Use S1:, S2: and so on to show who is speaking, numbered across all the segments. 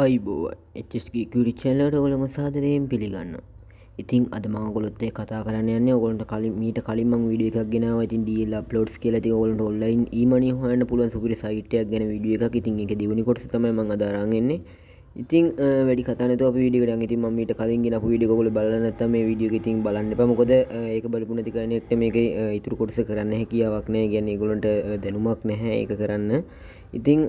S1: අයිබෝවන් එච්චස්ගේ කුඩි චැල්ලට ඔලම සාදරයෙන් පිළිගන්න ඉතින් අද මංගොලොත්තේ කතා කරන්න ඔගොලට කලින් මීට කලින්ම විඩිය එකක් ගෙන ඉතින් ඩියල්ල ප්ලොට් කියලති ඔලට ඔල්ලයින් ඊමනි හොයන්න පුළුවන් සුපිරි සයිටයක් ගැන විඩිය එකක් ඉතින් එක දිවනි කොටස තමයි මං අදාරන්ගන්නේ ඉතින් වැඩි කතනතු විඩිය ඉති මට කලින් ගෙන විඩිකොල බලනත්තම විඩියෝ ඉතින් බලන්න පමකොද ඒක බලපු නැතිකනෙක්ට මේක ඉතුරු කොටස කරන්න හැකියාවක් නෑ ගැන්නේ ගොලන්ට දැනුමක් නැහැ ඒක කරන්න ඉතින්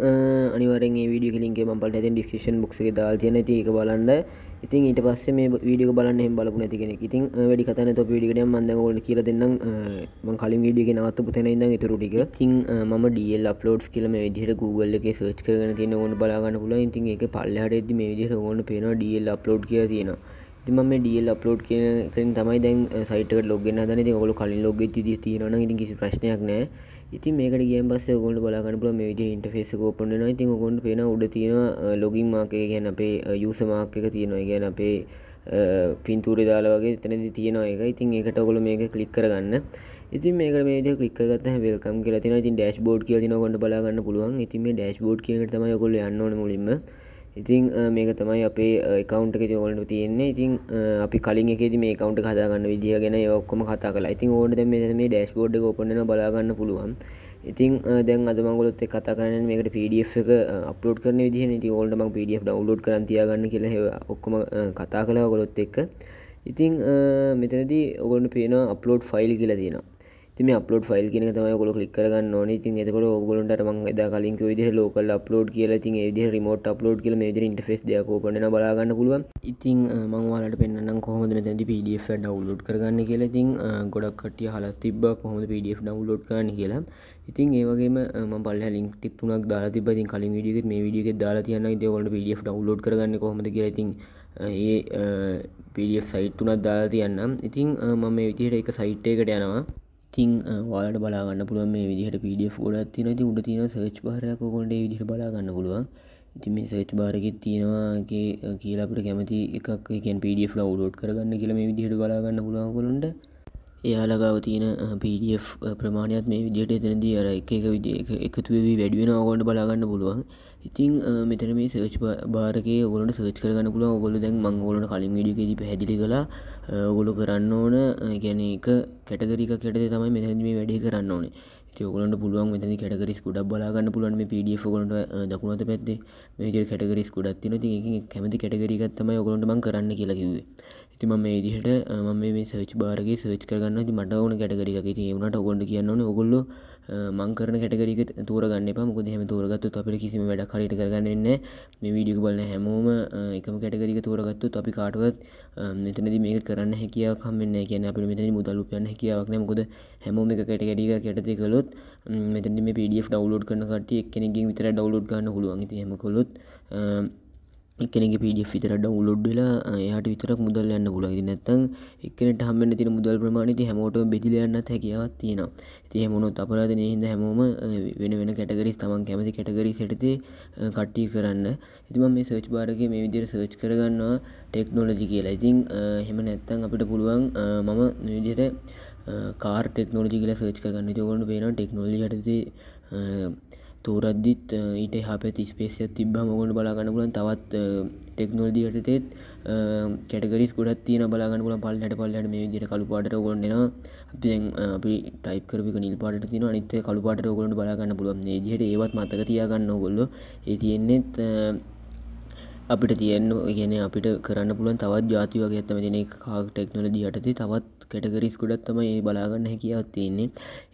S1: අනිවරෙන් විඩිය කලින්ගේ මපට ඩික්ෂන් බොක්ස දාල් තියන ති ඒක බලන්න ඉතින් ඊට පස්සේ මේ වීඩියෝ බලන්න එහෙම බලපු නැති කෙනෙක්. ඉතින් වැඩි කතා නැතුව අපි වීඩියෝ එකට මම දැන් ඔයගොල්ලෝ කියලා දෙන්නම් මම කලින් වීඩියෝ එකේ නවත්තපු තැන ඉඳන් ඊටු ටික. ඉතින් මම DL uploads කියලා මේ විදිහට Google එකේ search කරගෙන තියෙන ඕන බලා ගන්න පුළුවන්. ඉතින් ඒක පල්ලෙහාට එද්දි මේ විදිහට ඕන පේනවා DL upload කියලා තියෙනවා. ඉතින් මම මේ DL upload කියන එකෙන් තමයි දැන් site එකට log වෙන්න හදන්නේ. ඉතින් ඔයගොල්ලෝ කලින් log වෙච්ච විදිහ තියෙනවා නම් ඉතින් කිසි ප්‍රශ්නයක් නැහැ. ඉති මේක ගිය පස්ස ගොඩ බලාගන්නපුල මේ විදි ඉන්ටෆේස් කෝපන්න ඉතින් ගොඩ පෙන උඩ තියෙන ලොගින් මාකය ගැන අපේ යුසමාකක තියෙනවා ගැන අපේ පින්තුර දාලා වගේ තැනදි තියෙනවා එක ඉතින් ඒකට ඔගොලු මේක ක්ලික් කරගන්න ඉතින් මේක මේ විදිහට ක්ලික් කරගත්තාම වෙල්කම් කියලා තියෙනවා ඉතින් ඩෑෂ්බෝඩ් කියලා තියෙනවා ගොඩ බලා ගන්න පුළුවන් ඉතින් මේ ඩෑෂ්බෝඩ් කියන එක තමයි ඔයගොල්ලෝ යන්න ඕනේ මුලින්ම ඉතිං මේක තමයි අපේ එකකවන්ට ෝලට තියෙන්නේ ඉතින් අපි කලින් එකෙද මේ කවන්ට කතාගන්න විදිිය ගෙන ඔක්කොම කතා කලා ඉතින් ඕනට මේ ඩස් බෝඩ් ඔපන බලාගන්න පුළුවන් ඉතින් දැන් අදමගොලොත් කතා කරන මේකට පඩF එක අපලෝඩ් කරන විදි නති ඕල්ටම පඩF ඩවලෝඩ් කරතියාගන්න කියලා ඔක්කොම කතා කලා ගොලොත් එක්ක ඉතිං මෙතනදී ඔගොලට පේන අප්ලෝඩ් ෆයිල් කියලා තියෙනවා ති මේ අපලෝඩ් ෆයිල් කියන තමයි ඔයගොල්ලෝ ක්ලික් කරගන්න ඕනේ. ඉතින් එතකොට ඔයගොල්ලන්ට මම එදා කලින් කිව්ව විදිහට local upload කියලා. ඉතින් ඒ විදිහට remote upload කියලා මේ විදිහට interface දෙයක් open වෙනවා බලා ගන්න පුළුවන්. ඉතින් මම ඔයාලට පෙන්නන්නම් කොහොමද මෙතනදී PDF එක download කරගන්න කියලා. ඉතින් ගොඩක් කට්ටිය අහලා තිබ්බා කොහොමද PDF download කරන්න කියලා. ඉතින් ඒ වගේම මම පල්ලෙහා link ටික තුනක් දාලා තිබ්බා. ඉතින් කලින් වීඩියෝ එකෙත් මේ වීඩියෝ එකෙත් දාලා තියනවා. ඉතින් ඔයගොල්ලෝ PDF download කරගන්නේ කොහොමද කියලා. ඉතින් ඒ PDF සයිට් තුනක් දාලා තියන්නම්. ඉතින් මම මේ විදිහට එක සයිට් එකකට යනවා. තිං වාලට බලාගන්න පුළුවන් මේ විදිහට පිඩිය ෝඩත් තින ති උඩ තින සච් පාරයක් කොන්ඩ විදිට බලාගන්න පුළුවන් ඉතින් මේ සච් බාරගෙත් තියෙනවාගේ කියලා අපට කැමති එකක් එකන් පිඩිය ලව්ලෝඩ් කරගන්න කියලා මේ විදිහට බලාගන්න පුළුවන් කොළොන්ට එයාලගාව තියෙන පිඩිය ප්‍රමාණයක් මේ විදිහට එතනදී අර එක එක විදි එකතුවවී වැඩිවෙන ඕගොන්ඩ බලාගන්න පුළුවන් ඉතින් මෙතන මේ සර්ච් භාරක ගොලට සර්ච් කරගන්න පුල ඔගොල දැන් මංගොලට කලින් ඩිකෙදී පැදිලි කලා ඔගොලු කරන්න ඕන ගැන එක කැටගරික කැටේ තමයි මෙතැද මේ වැඩි කරන්න ඕනේ තියගලට පුළුවන් මෙතැනි කැටගරිස් ගොඩක් බලාගන්න පුළුවන් මේ පඩ ගොට දකුණට පැත්තේ මේජ කැටගරිස් ගොඩක් තින ති කැමති කැටගරිකත්තම ඔගොලට මං කරන්න කියලකිවේ ඉතිම මේ දිහට මම මේ සවිච් බාරගේ සවිච් කරගන්න මට ඕන කැටගරික තියුණට ඔගොඩ කියන්න ඕන ඔගොල්ලො මංකරන කටගරික තෝරගන්න පමුකද හම තෝරගත්තු අපිට කිසිම වැඩ කරට කරගන්නන්න මේ විඩිය බලන හැමෝම එකම කටගරික තෝරගත්තු අපි කාටුවත් මෙතනද මේක කරන්න හැකියාකම්න්න කියන අපි මෙතන මුදල්ලු පයන්න හැකියාවක්න කොද හැමෝම එක කටගරික කැටති කළොත් මෙතනම පිඩිය ඩවලෝඩ් කන කට එක්කෙනෙගින් විතර ඩවලෝඩ් ගන්න හළුවන් හම කොළොත් එකනෙ පිඩිය විතර ඩවුලොඩ් වෙලා එයාට විතරක් මුදල් යන්න පුලගි නැත්තං එකනට හමන්න තින මුදල් ප්‍රමාණති හැමෝට බෙදිලයන්න හැකියාවත් තියෙන ති හැමනොත් අපරාධනය හිද හැමෝම වෙන වෙන කැටගරිස් තමන් කැමති කැටගරි සටතේ කට්ටි කරන්න එතිම මේ සර්ච් බාරගේ මේ විදිර සර්ච් කරගන්නවා ටෙක්නෝලජි කියලා ඉතින් හෙම නැත්තං අපිට පුළුවන් මම විදියට කාර් ටෙක්නෝජි කියලා සර්ච් කරගන්න තෝගොන්න පේෙන ටෙක්නෝලි හටසේ තෝරද්දිත් ඊට හපත් ස්පේසියක් තිබ මොගොට බලාගන්නපුලන් තවත් ටෙක්නොල්දියටතෙත් කැටගරිස් ගොඩත් තියන බලාගන්නපුල පල්ලට පල්ලට මේ දිට කළුපාට ගොන්නෙන අපි අපි ටයිප කරපි නිල් පාට තින අනිත කළුපාට ගොලට බලාගන්න පුළුවන් ජෙට ඒවත් මතක තියාගන්න ගොල්ල ඒ තියෙන්නේෙත් අපිට තියෙන්න ගෙන අපිට කරන්න පුළුවන් තවත් ජාති වගේ ඇත්තම දෙන කාක් ටෙක්නොලජි යටතේ තවත් කැටගරිස් ගොඩක් තමයි ඒ බලාගන්න හැකියාවක් තියෙන්නේ.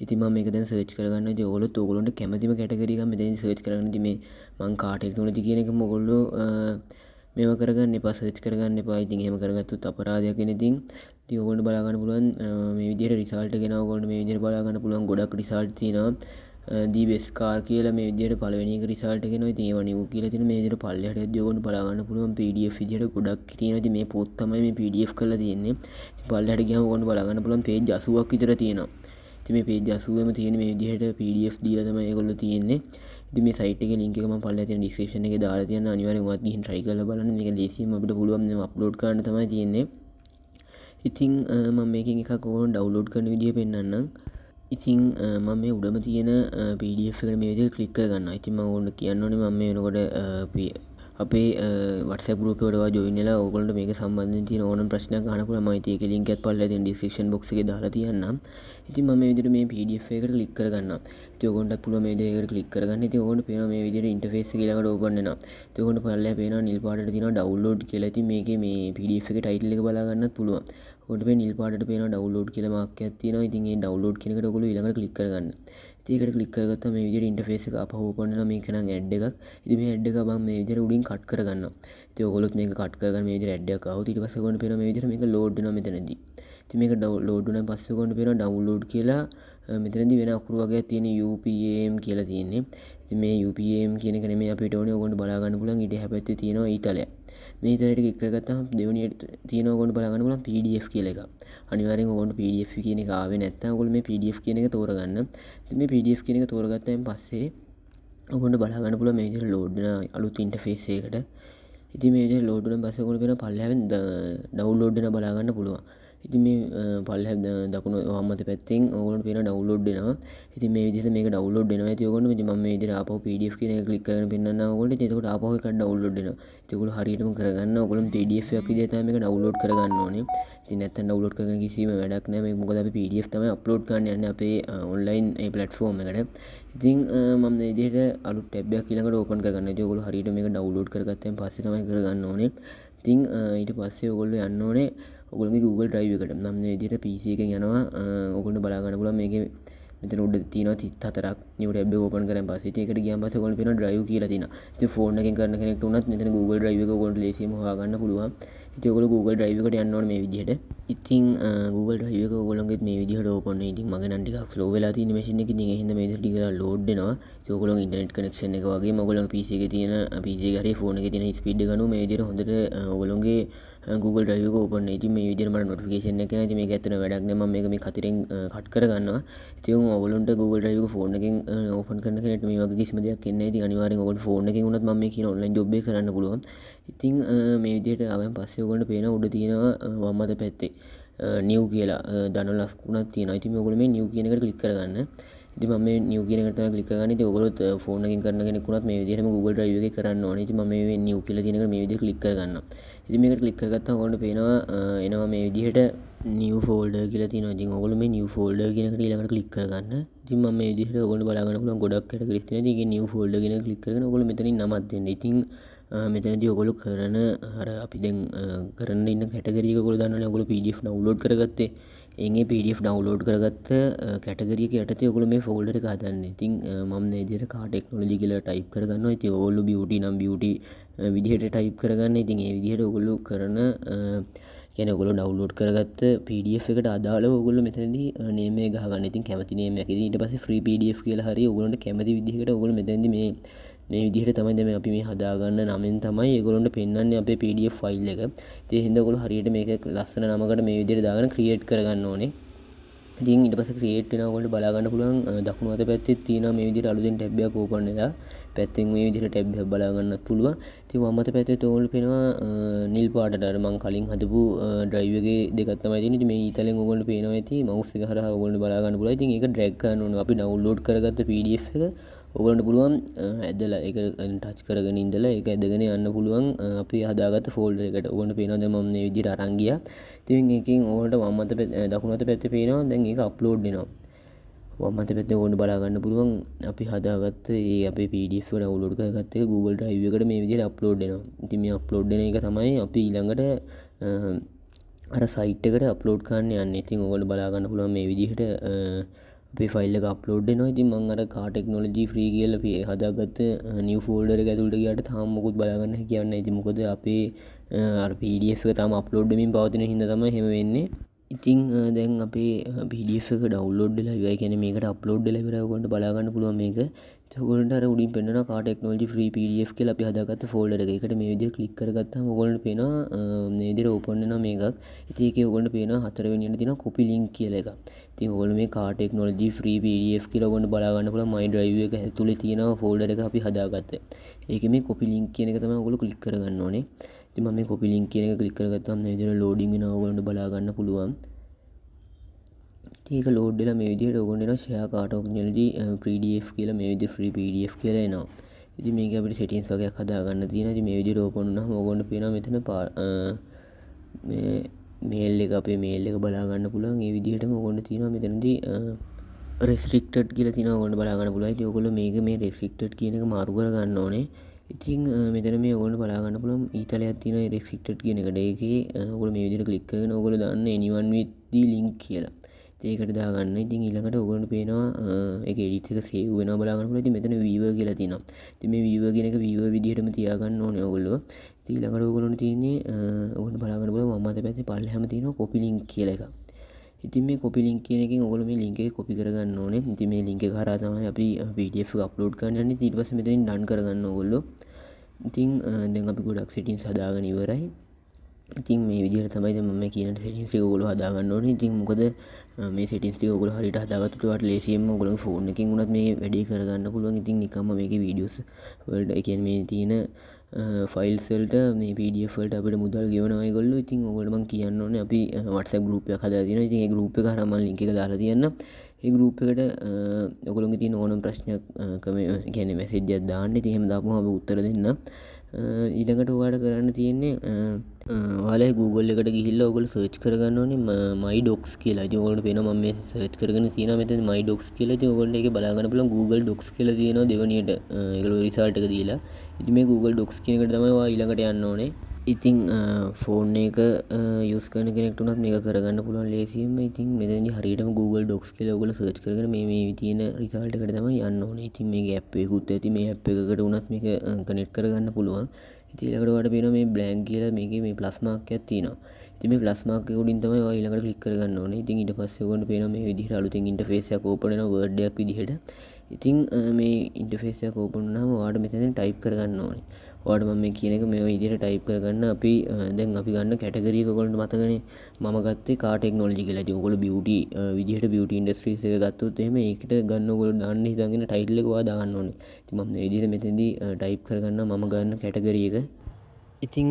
S1: ඉතින් මම මේක දැන් සර්ච් කරගන්න ඉතින් ඔයගොල්ලෝ ඔයගොල්ලන්ට කැමතිම කැටගරි ගම් මෙතනින් සර්ච් කරගන්න ඉතින් මේ මං කා ටෙක්නොලොජි කියන එකම ඔයගොල්ලෝ මේව කරගන්න එපා සර්ච් කරගන්න එපා. ඉතින් එහෙම කරගත්තොත් අපරාධයක් වෙන ඉතින් ඉතින් ඔයගොල්ලෝ බලාගන්න පුළුවන් මේ විදිහට රිසල්ට් ගෙනව ඔයගොල්ලෝ මේ විදිහට බලාගන්න පුළුවන් ගොඩක් රිසල්ට් තියෙනවා. දීබෙස්කාර් කියල මේ විදියට පලවෙනි රිසාල්ටක නො ඒවනිව කියල තින මේදර පල්ලහට යෝන් පලාගන්න පුළුවන් පඩF විදියට ගොඩක් තියෙනති මේ පොත්තමයි මේ පඩF කල තියන්නේ පල්ලහට ගහම ගොන් බලගන්න පුළන් පේ ජසුවක් විතර තියෙනවා මේ පේජ අසුවම තියෙන මේ දිහට පඩF දීලතම ගොල්ල තියෙන්නේ ඉති මේ සයිටක ලින්කම පල්ල ති ඩිස්ක්‍රේෂන එක දාලා තියන්න අනිවර වත් ගින් ට්‍රයි කල බලන එක ලෙසිම අපට පුළුවන් අප්ලෝඩ් කරන තමයි තියෙන්නේ ඉතිං මම මේක එකක් ඕන ඩව්ලෝඩ් කරන විදිහ පෙන්න්නම් ඉතිං මම උඩම තියෙන පිඩියකට මේද කලික් කරගන්න ඉතිම ඔන්න කියන්නන මම වෙනකොට අපේ වට ගරපට ජොයිනලා ඔගලට මේක සම්බන්ධ තිය ඕන ප්‍රශ්න ගනපුල මයිතයක ලින්කත් පල්ල ඩිස්කෂන් බොක් දාලා තියන්නම් ඉති ම විදිර මේ පිඩියකට ලික් කරගන්න තයකොන්ට පුල මේදයකට ලික් කරගන්න ති ඕට පේන මේ විදිර ඉන්ටෆේස් කියලකට ඕපන්නන තකොට පල්ල පේන නිල්පාට තින ඩවල්ලෝඩ් කියලති මේක මේ පිඩියක ටයිටල්ලි බලාගන්න පුළුවන් හොට නිල් පාට පේන ඩවලෝඩ් කියල මක්කයක් තින ඉතින්ගේ ඩවලෝඩ් කෙනෙට ගොල ළඟ කලික්රගන්න ඒකට කලික්කරගත් මේ විදිර ඉන්ටෆේස අපහෝපන්න මේ කෙන ඇඩ් එකක් ඉතිම ඇඩ් එක බම් මේ විදිර උඩින් කට් කරගන්න තයගොලොත් මේ කට්කරගන්න මේ විදිර ඇඩ්ඩක් අහු ඉට පස ගොන්න පෙන මේ විදිර මේක ලෝඩ්න මෙතනදී මේක ඩවලෝඩ්න පස්ස කොට පෙන ඩවලෝඩ් කියලා මෙතනදි වෙන අකුරුවගේ තියෙන UPM කියලා තියෙන්නේ ඉතින් මේ UPM කියන එක නෙමෙයි අපිට ඕනේ ඕගොල්ලෝ බලා ගන්න පුළුවන් ඊට හැපැත්තේ තියෙනවා ඊතලය මේතරට එක්කගත්තම් දෙවනියට තියන ගොඩ බලගන්නල පඩF කියල එක අනිවරෙන් ඔොන්ට පඩF කියන කාව නැත්තකොල මේ පඩF කියන එක තෝරගන්න මේ පඩF කියන එක තෝරගත්තයෙන් පස්සේ ඔොන්ට බලාගන්න පුල මේජර ලෝඩ්න අලුත් ඉන්ටෆේසේකට ඉති මේට ලෝඩන බසකුණ පෙන පල්ලවෙන් ඩව්ලෝඩ්න බලාගන්න පුළුවන් ඉති මේ පල්හ දකුණු හමත පැත්තිෙන් ඔවුන් පෙන ඩවලෝඩ් දෙෙනවා ඇති මේ විදි මේ ඩවලෝඩ් දෙෙන තියකොන ම දර අප පඩ කියන කලික් කර පෙන්න්න ඔොට තකට අපහක ඩවලෝඩ් දෙෙන තකුල හරිටම කරගන්න ඔකොළම් පඩක් දතම එක ඩවලෝඩ් කරගන්න ඕනේ ති නැත ඩවලෝඩ් කර කිසිීම වැඩක් නෑ මොකද අප පඩF තම අප්ලෝඩ් කරන්න යන්න අපේ ඔන්ලයින් පලට්ෆෝර්ම එකට ඉතින් මම දෙදට අලු ටැබ්යක් කියලකට ඕපන් කරන්න යකොල හරිට මේ ඩවලෝඩ් කරගත්තය පස්සම කරගන්න ඕනේ තිං ඊට පස්සේ ඔගොල්ල යන්න ඕනේ ඔගුලගේ Google ්‍රයිව එකට නම් දිට පිසික යනවා ඔකුට බලාගනකුල මේක මෙතන උඩ තින තිත්හතරක් නිවට බ ෝපන් කර පසිටකට ගිය පස කොල පෙන ්‍රයිව කියල තින ෆෝර්න කරන කෙනෙක් වනත් මෙතන Google ්‍රයිව කොට ලෙසි හගන්න පුළුවන් ඉතිකොල Google ්‍රයිවකට යන්නවන මේ විදිහට ඉතින් Google ්‍රයිවක ගොලන්ගෙත් මේ විදිහට ඕපන්න ඉති මග නටික් ලෝ වෙලා තින මසින එක හිද මේ ටික ලෝඩ්නවා යෝකොල ඉටනට කනෙක්ෂන එක වගේ මගොලන් පිසික තියෙන පිසිකර ෆෝන තින ස්පිඩ් ගනු මේ විදිර හොඳට ඔගොලොන්ගේ Google ඩයික ඔපන ති මේ විදිරමට නොටිකේෂන එක ති මේ ඇතන වැඩක්න ම මේ මේ කතරෙන් කට් කරගන්නවා තිවම ඔවලන්ට Google ඩයික ෆෝර්නකින් ඕපන් කරන කනට මේ වගේ කිසිමදයක් කියන්න ති අනිවාරෙන් ඔබට ෆෝර්නකින් උනත් ම මේ කියන ඔන්ලයින් ජොබ් කරන්න පුළුවන් ඉතින් මේ විදියට අවයන් පස්සේ ඔගලට පේන උඩ තියෙනවා වම්මත පැත්තේ නිව් කියලා දන ලස්කුණත් තියෙන අයිති ඔගල මේ නිව් කියනකට ලික් කරගන්න ඉතින් මම මේ නිව් කියන එකට තමයි ක්ලික් කරගන්නේ. ඉතින් ඔයගොල්ලොත් ෆෝන් එකකින් කරන කෙනෙක් වුණත් මේ විදිහටම Google Drive එකේ කරන්න ඕනේ. ඉතින් මම මේ නිව් කියලා කියන එක මේ විදිහට ක්ලික් කරගන්නවා. ඉතින් මේකට ක්ලික් කරගත්තාම ඔයගොල්ලන්ට පේනවා එනවා මේ විදිහට new folder කියලා තියෙනවා. ඉතින් ඔයගොල්ලෝ මේ new folder කියන එකට ඊළඟට ක්ලික් කරගන්න. ඉතින් මම මේ විදිහට ඔයගොල්ලෝ බලා ගන්න පුළුවන් ගොඩක් කැටගරිස් තියෙනවා. ඉතින් ඒකේ new folder කියන එක ක්ලික් කරගෙන ඔයගොල්ලෝ මෙතනින් නමක් දෙන්න. ඉතින් මෙතනදී ඔගොලු කරන අර අපි දැන් කරන්න ඉන්න කැටගරියක ඔයගොල්ලෝ දන්නවනේ ඔයගොල්ලෝ PDF ඩවුන්ලෝඩ් කරගත්තේ. ඒගේ පිඩි් ඩවලෝඩ් කරගත්ත කැටගරිය යටත ඔකුල මේ ෆෝල්ඩ එක හදන්න ඉතින් මම නේදර කාටෙක්නොලජි කියලා ටයිප් කරගන්න ඇති ඔල්ලු බියුට නම් බියුටි විදිහට ටයිප් කරගන්න ඉතින් ඒ විදිහට ඔගොල්ලු කරන ගැනගොල ඩවලෝඩ් කරගත්ත පඩF එකට අදාල ඔගොල මෙතැදි නේම ගහගන්න ඉතින් කැමතිනේ මැකිට පස ්‍රී පඩF කියලා හරි ඔගලන්ට කැමති විදිහට ඔගොල මෙතැදි මේ මේ විදිහට තමයි දැන් අපි මේ හදාගන්න නමෙන් තමයි ඒගොල්ලන්ට පෙන්වන්නේ අපේ PDF ෆයිල් එක. ඉතින් හින්දා ඔයගොල්ලෝ හරියට මේක ලස්සන නමකට මේ විදිහට දාගෙන ක්‍රියේට් කරගන්න ඕනේ. ඉතින් ඊට පස්සේ ක්‍රියේට් වෙනකොට බලා ගන්න පුළුවන් දකුණු අත පැත්තේ තියෙනවා මේ විදිහට අලුතෙන් ටැබ් එකක් ඕපන් වෙලා පැත්තෙන් මේ විදිහට ටැබ් එකක් බලා ගන්නත් පුළුවන්. ඉතින් වම් අත පැත්තේ තෝල් පේනවා නිල් පාටට අර මම කලින් හදපු ඩ්‍රයිව් එකේ දෙකක් තමයි තියෙන්නේ. ඉතින් මේ ඊතලෙන් ඕගොල්ලෝ පේනවා ඇති මවුස් එක හරහා ඕගොල්ලෝ බලා ගන්න පුළුවන්. ඉතින් ඒක ඩ්‍රැග් කරන්න ඕනේ. අපි ඩවුන්ලෝඩ් කරගත්ත PDF එක ඔගලන්ට පුළුවන් ඇදල එක ටච් කරගෙන ඉඳල එක ඇදගෙන යන්න පුළුවන් අපි හදාගත ෆෝල්ඩ එකට ඕන්න පේනද මම විදිට අරංගිය තින් එකින් ඕට වම්මත දකුණත පැත්ත පේනවා දැන් එක අප්ලෝඩ් දෙනවා වම්මත පැත්ත ඕන්න බලාගන්න පුළුවන් අපි හදාගත්ත ඒ අප පිඩිස් වන වුලුට කරගත්ත Google ්‍රයිවකට මේ විදිට අප්ලෝඩ් දෙනවා ඉතින් මේ අප්ලෝඩ්න එක තමයි අපි ඊළඟට අර සයිට්කට අප්ලෝඩ් කාන්න යන්න ඉතින් ඕගට බලාගන්න පුළුවන් මේ විදිහට අපේ ෆයිල්ල අප්ලෝඩ් නවා ති මං අර කාටෙක්නොලජී ්‍රී කියල පේ හදාගත්ත නිව ෆෝල්ඩර් ඇතුලට ගට තාම මොකුත් බලාගන්න කියන්න ඇති මොකද අපේ පඩF තම අප්ලෝඩ්මින් පවතින හිද තම හෙම වෙන්නේ ඉතිං දැන් අපේ පිඩියක ඩවලෝඩ් ලවයි කියන මේකට අප්ලෝඩ් ලැබරකොට බලාගන්න පුළුව මේක තකොට උඩින් පෙන්න්න කාටෙක්නෝජි ්‍රී පිඩිය් කියල අපි හදාගත්ත ෆෝල්ඩ එකට මේ විදිය කලික් කරගත්තම ඔගොලට පෙන නේදර ඕපන්නන මේකක් ඉතික ඔගොලට පේන හතරවෙනිට තින කොපි ලිින් කියල එක ති හොල මේ කාටෙක්නෝජි ්‍රී පිඩිය් කියලගොට බලාගන්න පුළ මයි ්‍රයිව එක ඇතුල තියෙන ෆෝල්ඩ එක අපි හදාගත්ත ඒක මේ කොපි ලිින් කියන එක තම ගොල කලික් කරගන්න ඕනේ ති ම මේ කොපි ලිින් කියන එක කලික් කරගත්තම් විදිර ලෝඩිං නවගොට බලාගන්න පුළුවන් ඒක ලෝඩ්ඩල මේ විදිහට ඔගොන්ඩෙන ෂයා කාටෝක් නෙලඩි ප්‍රඩF කියල මේ විදි ්‍රී පඩF කියලනවා ඉති මේක අපට සිටින් සගේ කදාගන්න තියනති මේ විදි රෝපොන්න ඔගොඩ පෙන මෙතන පා eh, මේල් එක අපේ මේල් එක බලාගන්න පුළන් ඒ විදිහට මොගොඩ තියෙන මෙතනදී රෙස්ට්‍රික්ටඩ් කියල තින ගොඩ බලාගන්න පුලයි ඔකොල මේක මේ රෙස්ට්‍රික්ටඩ් කියනක මාරුකර ගන්න ඕනේ ඉතින් මෙතන මේ ඔගොල බලාගන්න පුළම් ඊතලයක් තින රෙක්සිික්ට් කියන එකට එක ඔගොල මේ විදිර කලික්ක නොගොල දන්න නිවන් විද්දී ලිංක් කියලා ඒකට දාගන්න ඉතින් ඉළඟට ඔගොලට පේනවා එක ඩිටක සේව වෙන බලාගන්න ති මෙතන වීව කියලා තිනම් ති මේ වීව කියෙනක වීව විදිහටම තියාගන්න ඕන ඔගොල්ලො තිීළඟට ඔගොලොට තියන්නේ ඔගොට බලාගන්න මත පැති පල්ල හැමතින කොපිලිින් කියලක ඉතින් මේ කොපි ලින්ක එකෙන් ඔගොල්ලෝ මේ ලින්ක් එක කොපි කරගන්න ඕනේ. ඉතින් මේ ලින්ක් එක හරහා තමයි අපි PDF එක අප්ලෝඩ් කරන්න යන්නේ. ඊට පස්සේ මෙතනින් ඩන් කරගන්න ඕගොල්ලෝ. ඉතින් දැන් අපි ගොඩක් සෙටින්ස් හදාගෙන ඉවරයි. ඉතින් මේ විදිහට තමයි දැන් මම කියන සෙටින්ස් ටික ඔයගොල්ලෝ හදා ගන්න ඕනේ. ඉතින් මොකද මේ සෙටින්ස් ටික ඔයගොල්ලෝ හරියට හදාගත්තොත් ඔයාලට ලේසියෙන්ම ඔයගොල්ලෝගේ ෆෝන් එකකින් උනත් මේ වැඩේ කරගන්න පුළුවන්. ඉතින් නිකම්ම මේකේ වීඩියෝස් වලට ඒ කියන්නේ මේ තියෙන ෆයිල්සල්ට මේ පිඩියෆල්ට අපට මුදල් ගෙවනයගොල්ල ඉතින් ඔගොටම කියන්න ඕන අපි වටස ගරුපය හද දින ඉතින් ගරුප හරම ලික දාලා තියන්න ඒ ගරුප්කට ඔකොළොන් ඉතින් ඕනම් ප්‍රශ්නයක් කම ගැන මැසිද්‍යත් දාන්න තිහෙම දපුම අප උත්තර දෙන්න ඊඩකට වාඩ කරන්න තියෙන්නේ වාලයි Google එකට ගිහිල්ල ඔගොල සර්ච් කරගන්න ඕනේ මයි ඩොක්ස් කියලා ජෝගලට පෙන ම මේ සර්ච් කරගෙන තියෙන මෙත මයි ඩොක්ස් කියලා ජෝගොල්ට එක බලාගන්න පුළන් Google ඩොක්ස් කියලා තියෙනවා දෙවනියට එකලෝ රිසාල්ටක දීලා ඉති මේ Google ඩොක්ස් කියනකට තමයිවා ඊළඟට යන්න ඕනේ ඉතිං ෆෝන් එක යස් කන කෙනෙක්ටුනත් මේ කරගන්න පුළුවන් ලේසිම ඉතින් මෙදනි හරිටම Google ඩොක්ස් කියලගල සච් කරන මේ තියෙන රිසාල්ටකට තම යන්න ඕන ඉතින් මේ ඇ්පයකුත් ඇති මේ ඇ් එකකට උනත් මේක කනෙට් කරගන්න පුළුවන් ඉතිලකටවට පෙන මේ බ්ලෑන්් කියල මේක මේ ප්ලස්මාක්කයක් තියෙනවා ඉතිම ප්ලස්මාක ුඩින් තමයි ඊළඟට ලික්කරගන්න ඕන ඉතින් ඉට පස්සකොට පෙන මේ විදිහට අලුතින් ඉන්ට ෆේසයක් ඕපන වර්ඩයක් විදිහට ඉතිං මේ ඉන්ටෆේසය කෝපනහම වාඩ මෙතන ටයිප් කරගන්න ඕනේ වාඩ මම කියනක මේ ඉදිර ටයිප් කරගන්න අපි දැන් අපි ගන්න කැටගරිය කොලට මතගෙන ම ගත්ත කාටෙක් නොල්ජි ලට ඔකොල බියුට විදිහට බියට ඉන්ඩස්ට්‍රීස ගත්තුත් එෙම එකට ගන්න ගොල දන්න හිතගෙන ටයිල්ලකවා දාන්න ඕනේ තිමම් ඉදිර මෙතැදි ටයිප් කරගන්න මම ගන්න කැටගරියක ඉතිං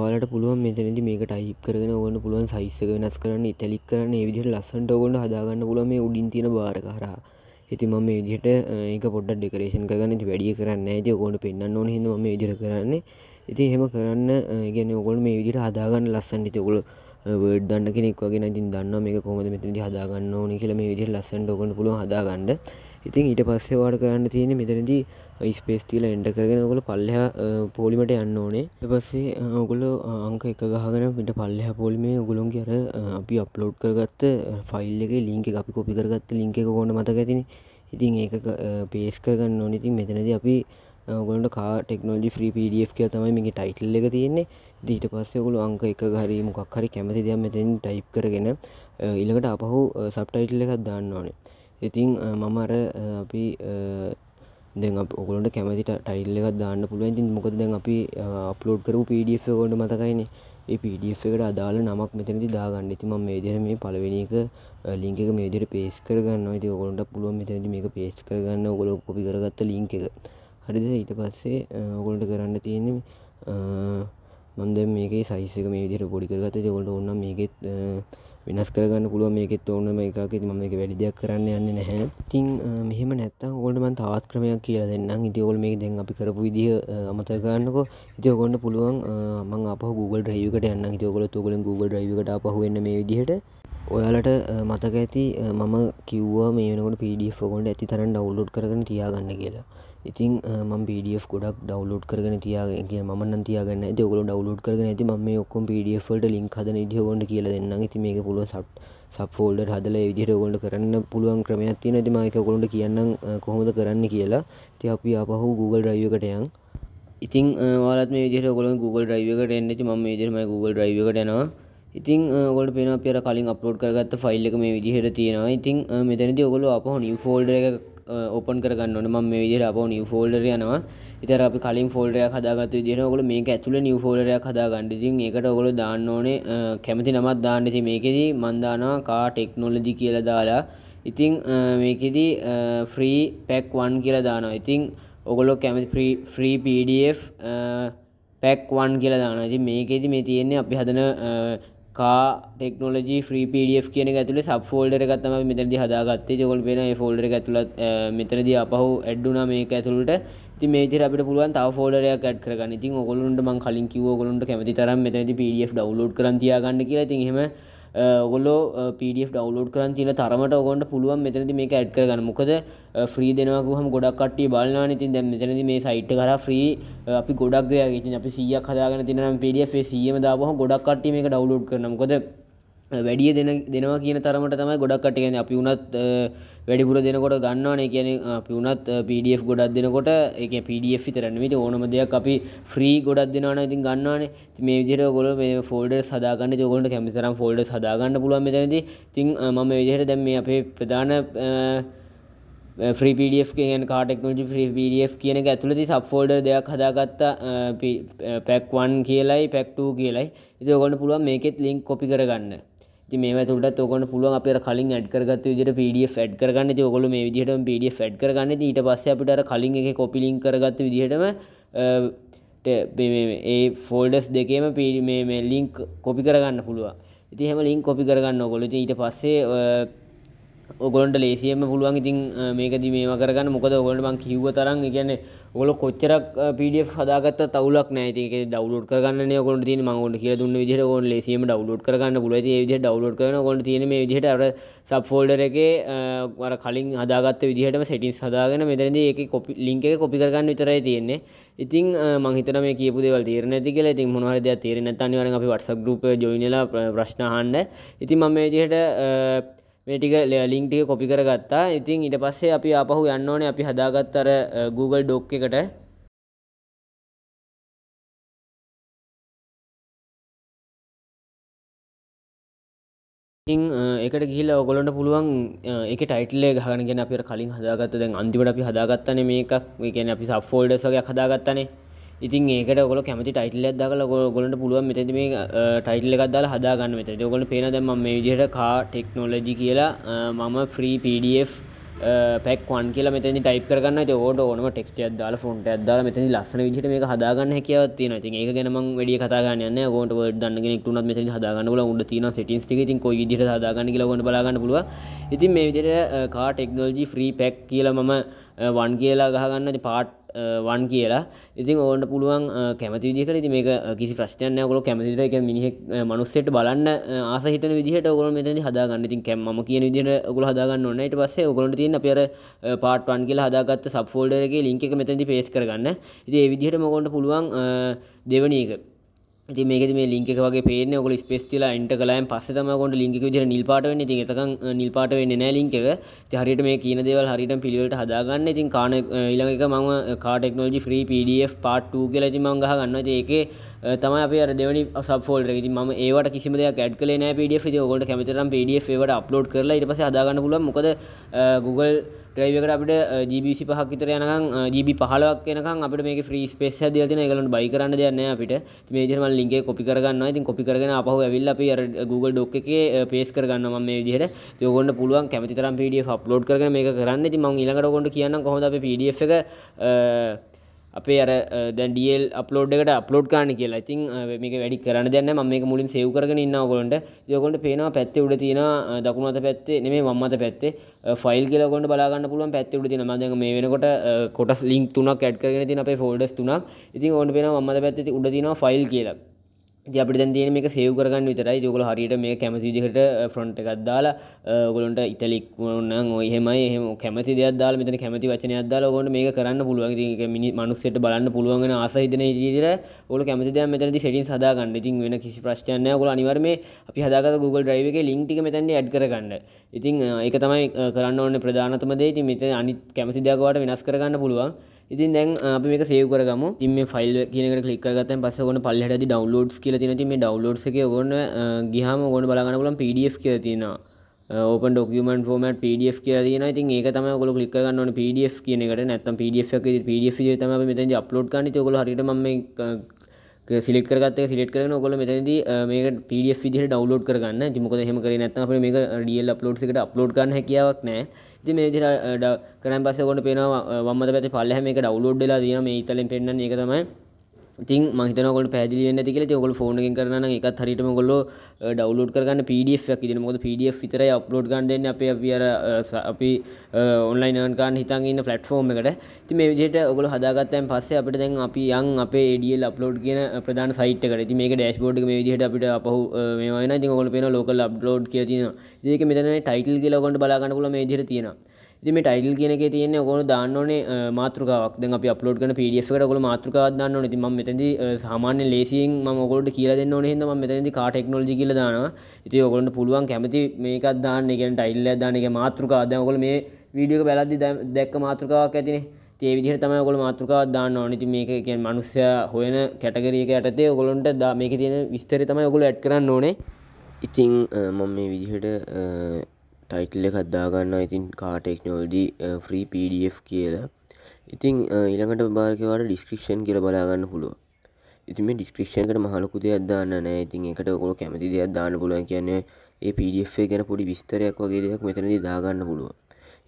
S1: ඔයාලට පුළුවන් මෙතනදි මේක ටයිප් කරගෙන ඔන්න පුළුවන් සයිස්සක වෙනස් කරන්න ඉතැලික් කරන්න විදිහට ලස්සන්ට ඔගොන්න හදාගන්න පුළ මේ උඩින් තියෙන බාරකාරා ඉති මම විදිහට ඒක පොඩ්ඩ ඩෙකරේෂන් කරන්න වැඩිය කරන්න ඇති ඔකොට පෙන්න්න ඕන හිද ම ඉදිර කරන්නේ ඉති හෙම කරන්න ගැන ඔකොල් මේ විදිට හදාගන්න ලස්සන්ට තකුළු වඩ දන්න කෙනෙක් වගේ නතින් දන්න මේ කොමද මෙතති හදාගන්න ඕන කියල මේ විදිර ලස්සන්ට ඔකොට පුළුව හදාගන්න ඉතින් ඊට පස්සේ වාඩ කරන්න තියෙන මෙතනදී ස්පේස් තියල එන්ඩ කරගෙන ඔගොල පල්ලහ පොලිමට යන්න ඕනේ එපස්සේ ඔගොලො අංක එක ගහගෙන පිට පල්ලහ පොලිමේ ගොලොන් කියර අපි අප්ලෝඩ් කරගත්ත ෆයිල් එක ලිංක අපි කොපි කරගත්ත ලිංක එක ගොන්න මතක ඇතින ඉතින් ඒක පේස් කරගන්න ඕනඉතින් මෙතනද අපි ගොලට කා ටෙක්නෝජි ්‍රී පඩF කිය තමයි මේ ටයිටල් එක තියෙන්නේ දීට පස්සේ ඔගුලු අංක එක හරි මොකක් හරි කැමති දෙයක් මෙතෙන් ටයිප් කරගෙන ඉළඟට අපහු සබ්ටයිටල් එකක් දාන්න ඕනේ ඉතින් මම අර අපි දැන් ඔකුලට කැමති ටයිල් එකක් දාන්න පුළුවන් මොකද දැන් අපි අප්ලෝඩ් කරපු පඩF කොට මතකයිනේ ඒ පඩF එකට අදාළ නමක් මෙතනති දාගන්න ඉතිම මේදර මේ පලවෙනික ලිංක එක මේදර පේස් කරගන්න ඇති ඔකොලට පුළුවන් මෙතනති මේක පේස් කරගන්න ඔකොල කොපි කරගත්ත ලිංක එක හරිද ඊට පස්සේ ඔකොලට කරන්න තියෙන මන්ද මේක සයිසක මේදර පොඩි කරගත ඔොලට ඔන්න මේකෙත් වෙනස් කරගන්න පුළුව මේකෙත් ඕනම එකකෙත් මම එක වැඩි දෙයක් කරන්න යන්න නැහැ ඉතින් මෙහෙම නැත්තම් ඕගොල්ලෝ මම තවත් ක්‍රමයක් කියලා දෙන්නම් ඉතින් ඕගොල්ලෝ මේක දැන් අපි කරපු විදිහ අමතක ගන්නකෝ ඉතින් ඕගොල්ලන්ට පුළුවන් මම ආපහු Google Drive එකට යන්නම් ඉතින් ඕගොල්ලෝ ඕගොල්ලන් Google Drive එකට ආපහු එන්න මේ විදිහට ඔයාලට මතක ඇති මම කිව්වා මේ වෙනකොට PDF ඔගොල්ලන්ට ඇති තරම් ඩවුන්ලෝඩ් කරගෙන තියාගන්න කියලා ඉතින් ම පඩF ගොඩක් ඩවලෝඩ් කරගෙන තියාගේ මන්න තියාගන්න ඔකල ඩවලෝඩ් කරන ඇති ම මේ ඔක්කොම පඩFල්ට ලින්ක් හද ඉදිහෝන්ට කියල දෙන්න ඇති මේක පුළුව සට් සප්ෆෝල්ඩර් හදල විදිට ඔගොලට කරන්න පුළුවන් ක්‍රමයක් තියෙන ඇති මයක කොලොට කියන්න කොහොමද කරන්න
S2: කියලා ති අපි අපහු Google රයිවකටයන්
S1: ඉතින් වාලත් මේ විදිට ඔගොල Google රයිවකට එන්නති ම ඉදිරම Google රයිවකට යනවා ඉතින් ගොඩ පෙන පෙර කලින් අප්ලෝඩ් කරගත්ත ෆයිල් එක මේ විදිහට තියෙනවා ඉතින් මෙතැනති ඔගොලු අපහ නිිය ෆෝල්ඩ එකක් ඕපන් කරගන්න ඕන ම මේ විදිහට අපෝ නිව් ෆෝල්ඩර් යනවා ඉතින් අපි කලින් ෆෝල්ඩරයක් හදාගත්ත විදිහට ඔයගොල්ලෝ මේක ඇතුලේ නිව් ෆෝල්ඩරයක් හදාගන්න. ඉතින් ඒකට ඔයගොල්ලෝ දාන්න ඕනේ කැමති නමක් දාන්න. ඉතින් මේකෙදි මම දානවා කා ටෙක්නොලොජි කියලා දාලා. ඉතින් මේකෙදි ෆ්‍රී පැක් 1 කියලා දානවා. ඉතින් ඔගොල්ලෝ කැමති ෆ්‍රී ෆ්‍රී PDF පැක් 1 කියලා දානවා. ඉතින් මේකෙදි මේ තියෙන්නේ අපි හදන කා ටෙක්නෝලජී ්‍රී පඩF කියන ඇතුල සබ් ෆෝල්ඩර ගත්තම මෙතරදි හදාගත්තේ ජොල් පෙන ෆෝල්ඩර ඇතුළත් මෙතරදි අපහු එඩ්ඩුනා මේක ඇතුළට ති මේතර අපට පුළුවන් තව ෆෝල්ඩරයක් ඇඩ් කරගන්න ඉතින් ඔගොලුන්ට මං කලින් කිවෝගොලුන්ට කැමති තරම් මෙතැති පඩF ඩවලෝඩ් කරතියාගන්න කියලා තිහෙම ඔගොල්ලෝ පඩ ඩවලෝඩ කරන් තින තරමට ඔගොන්ට පුළුවන් මෙතනති මේක ඇඩ් කරගන්න මොකද ්‍රී දෙනවකුහම ගොඩක් කට්ටි බලනා ඉතින් දැ මෙතනති මේ සයිට් කර ්‍රී අපි ගොඩක් දෙයක් ඉතින් අපි සියක් හදාගෙන තිනම් පඩිය ේ සියම දාබහ ගොඩක් කට්ටීම එක ඩවලෝඩ කරනකොද වැඩිය දෙන දෙනවා කියන තරමට තමයි ගොඩක් කට්ටිය කියන්නේ අපි උනත් වැඩිපුර දෙනකොට ගන්නවනේ කියන්නේ අපි උනත් PDF ගොඩක් දෙනකොට ඒ කියන්නේ PDF විතර නෙමෙයි ඉතින් ඕනම දෙයක් අපි ෆ්‍රී ගොඩක් දෙනවා නම් ඉතින් ගන්නවනේ ඉතින් මේ විදිහට ඔයගොල්ලෝ මේ ෆෝල්ඩර්ස් හදාගන්න ඉතින් ඔයගොල්ලන්ට කැමති තරම් ෆෝල්ඩර්ස් හදාගන්න පුළුවන් මෙතනදී ඉතින් මම මේ විදිහට දැන් මේ අපේ ප්‍රධාන ්‍රී පඩF කියන කාටෙක්නෝජි ්‍රී පඩF කියන එක ඇතුළති සබ්ෆෝල්ඩර් දෙයක් හදාගත්තා පැක්වන් කියලයි පැක්ටූ කියලයි ඉති ඔගොන්න පුළුවන් මේකෙත් ලිින්ක් කොපි කරගන්න ති මේ තුට තොකට පුළුවන් අප කලින් ඇඩ් කරගත් විදිට පඩිය ෆඩ් කරගන්න ඔකොල මේ විදිහට පඩිය ෆඩ් කරගන්න ඊට පස්ස අපිට කලින් එක කොපිලින් කරගත් විදිහටම ඒ ෆෝල්ඩස් දෙකේම පිඩි මේ ලිංක් කොපි කරගන්න පුළුව ඉතිහම ලින් කොපි කරගන්න ඔකොලති ඊට පස්සේ ඔගොන්ට ලේසියම පුළුවන් ඉතින් මේකද මේ කරගන්න මොකද ඔගොට මං කිව්ව තරන් ගැන ඔොල කොච්චරක් පිඩිය හදාගත් තවලක් නෑතික ඩවලෝඩ කරන්න කොට ති මගොට කිය දුන්න විදිර ොන් ලේසියම ඩවලෝඩ කරන්න පුල විදි ඩවලෝඩ කරන කොට තින මේ විදිහට අර සබ්ෆෝල්ඩර එක වර කලින් හදාගත්ත විදිහටම සෙටින් සදාගෙන මෙතරද ඒ කොපි ලිංක එක කොපි කරගන්න විතරයි තියෙන්නේ ඉතින් මහිතර මේ කියපු දෙවල් තීරණ ඇති කියලා ඉතින් මොනවරද තේරෙන තනිවර අපි වටසක් ගරුප ජොයිනලා ප්‍රශ්නහන්ඩ ඉතින් මම විදිහට මේටික ලින්ක්ටික කොපි කර ගත්තා ඉතින් ඉට පස්සේ අපි අපහු යන්න ඕනේ අපි හදාගත් අර Google ඩොක් එකට ඉං එකට ගිහිල ඔගොලොන්ට පුළුවන් එක ටයිටලේ ගහනගෙන අපිට කලින් හදාගත්ත දැන් අන්තිමට අපි හදාගත්තන මේ එකක් ගැන අපි සබ්ෆෝල්ඩස් වගේ හදාගත්තනේ ඉතින් ඒකට ඔොල කැමති ටයිටල දකල ගොලට පුළුවන් මෙතැති මේ ටයිටල එකක්දාල හදාගන්න මෙත ඔොල පේන දැම මේ විදිහට කා ටෙක්නොලජි කියලා මම ෆ්‍රී පඩF පැක්වන් කියල මෙත ටයිප කරන්න ෝට ඕනම ටෙක්ට අදාල ෆොන්ට අදාල මෙතනි ලස්සන විදිට මේ හදාගන්න හැකවත් න ති ඒ ගැනම වැඩිය කතාගන්න ගොට දන්න ක්ටුන මෙත හදාගන්න උඩ තින සිටිස් ති කො දිට හදාගන්න කියල ගොට බලාගන්න පුලුව ඉතින් මේ විදිට කා ටෙක්නෝජි ්‍රී පැක් කියල මම වන් කියලා ගහගන්න පාට් වන් කියලා ඉතින් ඕන්ට පුළුවන් කැමති විදිහට ඉතින් මේක කිසි ප්‍රශ්නයක් නැහැ ඔයගොල්ලෝ කැමති විදිහට කියන්නේ මිනිහෙක් මනුස්සයෙක්ට බලන්න ආස හිතන විදිහට ඔයගොල්ලෝ මෙතනදී හදා ගන්න. ඉතින් කැම් මම කියන විදිහට ඔයගොල්ලෝ හදා ගන්න ඕනේ. ඊට පස්සේ ඔයගොල්ලන්ට තියෙන අපි අර part 1 කියලා හදාගත්ත sub folder එකේ link එක මෙතනදී paste කරගන්න. ඉතින් ඒ විදිහටම ඔයගොල්ලන්ට පුළුවන් දෙවෙනි එක ඉති මේක මේ ලිංක වගේ පේන ඔකල ස්පේස් තිලා එන්ට කලායන් පස්ස තම කොට ලිංක විදිර නිල්පාට වෙන්න ඉතින් එතකන් නිල්පාට වෙන්නේ නැහැ ලිංක එක. ඉතින් හරියට මේ කියන දේවල් හරියට පිළිවෙලට හදාගන්න. ඉතින් කාණ ඊළඟ එක මම car technology free PDF part 2 කියලා ඉතින් මම ගහ ගන්නවා. ඉතින් ඒකේ තමයි අප අර දෙවනි සබ්ෆෝල්ඩර් එකේ ඉතින් මම ඒවට කිසිම දෙයක් ඇඩ් කළේ නැහැ PDF ඉතින් ඔයගොල්ලෝ කැමති නම් PDF ඒවට අප්ලෝඩ් කරලා ඊට පස්සේ හදා ගන්න පුළුවන් මොකද Google Drive එකට අපිට GB 25ක් විතර යනකම් GB 15ක් වෙනකම් අපිට මේකේ free space එකක් දීලා තියෙනවා ඒගොල්ලන්ට buy කරන්න දෙයක් නැහැ අපිට ඉතින් මේ විදිහට මම link එක copy කරගන්නවා ඉතින් copy කරගෙන ආපහු ඇවිල්ලා අපි අර Google Doc එකේ paste කරගන්නවා මම මේ විදිහට ඉතින් ඔයගොල්ලන්ට පුළුවන් කැමති තරම් PDF අප්ලෝඩ් කරගෙන මේක කරන්න ඉතින් මම ඊළඟට ඔයගොල්ලන්ට කියන්නම් කොහොමද අපේ PDF එක අපේ අර ඩඩියල් අපලෝඩ්කට අපලෝඩ් කාන කියලා ඉතින් මේක වැඩි කරන්න දැන්න ම මේ මුලින් සෙව් කරගෙන ඉන්නකොලට යොකොට පේනවා පැත්ත උඩ තියෙන දකුණ අත පැත්තේ නෙමේ මම අත පැත්තේ ෆයිල් කියලකොට බලාගන්න පුළුවන් පැත්ත උඩ තියෙන මදක මේ වෙනකොට කොටස් ලිින්ක් තුනක් ඇඩ් කරගෙන තින අපේ ෆෝල්ඩස් තුනක් ඉතින් ඕන්න පෙන මත පැත්ති උඩ තින ෆයිල් කියලා අපි දැතියන මේ සේව කරගන්න විතරයි යොකල හරියට මේ කැමති දිහට ෆ්‍රොන්ට් එකක් දාලා ගොලන්ට ඉතලික් වන්න ඔහෙමයි එහම කැමති දදාල මෙතන කැමති වචනයක් දාලා ගොට මේ කරන්න පුළුවන් මිනි මනුස්සට බලන්න පුළුවන්ගෙන ආසහිතන ඉදිර ඔල කැමති දෑ මෙතනති සෙටින් සදාගන්න ඉතින් වෙන කිසි ප්‍රශ්යනය ගොල අනිවර්ම අපි හදාක Google ්‍රයිව එක ලින්ටික මෙතැන්ට ඇඩ් කරගන්න ඉතින් ඒක තමයි කරන්න ඕන්න ප්‍රධානතම දේති මෙත අනි කැමති දයක්වට වෙනස් කරගන්න පුළුවන් ඉතින් දැන් අපි මේක සේව් කරගමු. ඉතින් මේ ෆයිල් කියන එකට ක්ලික් කරගත්තම පස්සේ ඔයගොල්ලෝ පල්ලෙහාට ඇදී ඩවුන්ලෝඩ්ස් කියලා තියෙනවා. ඉතින් මේ ඩවුන්ලෝඩ්ස් එකේ ඔයගොල්ලෝ ගියාම ඔයගොල්ලෝ බලා ගන්න පුළුවන් PDF කියලා තියෙනවා. ඕපන් ඩොකමන් ෝමට පඩF කියන ඉතින් ඒක තම ගොල ලික් ගන්න පඩF කියනකට නැත්තම් පඩF පඩF තම මෙතන් අප්ලෝඩ් කන ගොල හරිට ම සිලෙක් කරගත සිලෙක් කරන ගොල මෙතැද මේ පඩF විදිහ ඩවලෝඩ් කරගන්න තිමකොද හෙම කර නැත අප මේ ඩියල් අප්ලෝඩ් එකට අප්ලෝඩ් ගන්න හැකියාවක් නෑ ති මේ දිට කරන් පස්ස කොට පේනවා වම්මත පැති පල්ලහම එක ඩවලෝඩ් වෙලා දන මේ ඉතලින් පෙන්න්න එක තමයි ඉතින් මහිතනකොට පැදිලි වෙන්න ඇති කියලා ඉතින් ඔයගොල්ලෝ ෆෝන් එකෙන් කරනවා නම් ඒකත් හරියටම ඔයගොල්ලෝ ඩවුන්ලෝඩ් කරගන්න PDF එකක් ඉදින මොකද PDF විතරයි අප්ලෝඩ් ගන්න දෙන්නේ අපි අපි අර අපි ඔන්ලයින් earn කරන්න හිතන් ඉන්න platform එකට. ඉතින් මේ විදිහට ඔයගොල්ලෝ හදාගත්තයින් පස්සේ අපිට දැන් අපි යන් අපේ ADL upload කියන ප්‍රධාන site එකට. ඉතින් මේක dashboard එක මේ විදිහට අපිට අපහු මේවා වෙනවා. ඉතින් ඔයගොල්ලෝ පේනවා local upload කියලා තියෙනවා. ඉතින් ඒක මෙතන title කියලා ඔයගොල්ලන්ට බලා ගන්න පුළුවන් මේ විදිහට තියෙනවා. ඉතින් මේ ටයිටල් කියන එකේ තියෙන්නේ ඔයගොල්ලෝ දාන්න ඕනේ මාතෘකාවක්. දැන් අපි අප්ලෝඩ් කරන PDF එකට ඔයගොල්ලෝ මාතෘකාවක් දාන්න ඕනේ. ඉතින් මම මෙතනදී සාමාන්‍ය ලේසියෙන් මම ඔයගොල්ලන්ට කියලා දෙන්න ඕනේ හින්දා මම මෙතනදී කාර් ටෙක්නොලොජි කියලා දානවා. ඉතින් ඔයගොල්ලන්ට පුළුවන් කැමති මේකක් දාන්න. ඒ කියන්නේ ටයිටල් එකක් දාන්න. ඒ කියන්නේ මාතෘකාව. දැන් ඔයගොල්ලෝ මේ වීඩියෝ එක බලද්දි දැක්ක මාතෘකාවක් ඇතිනේ. ඉතින් ඒ විදිහට තමයි ඔයගොල්ලෝ මාතෘකාවක් දාන්න ඕනේ. ඉතින් මේක කියන්නේ මනුස්සයා හොයන කැටගරි එක යටතේ ඔයගොල්ලන්ට
S2: මේකේ තියෙන විස්තරය තමයි ඔයගොල්ලෝ ඇඩ් කරන්න ඕනේ. ඉතින් මම මේ විදිහට ටයිටල් එකක් දාගන්න ඉතින් කාටෙක්නෝල්ඩි ෆ්‍රී පඩF කියලා ඉතිං ඉළඟට බාර්කවට ඩිස්ක්‍රපෂන් කියල බලාගන්න පුළුව ඉතිම ඩිස්ක්‍රපෂන්කට මහලකු දෙයක් දාන්න නෑ ඉතින් එකට ඔකොල කැමති දෙයක් දාන්න පුළුවන් කියන්නේ ඒ පඩF ගැන පොඩි විස්තරයක් වගේ දෙයක් මෙතනදි දාගන්න පුළුව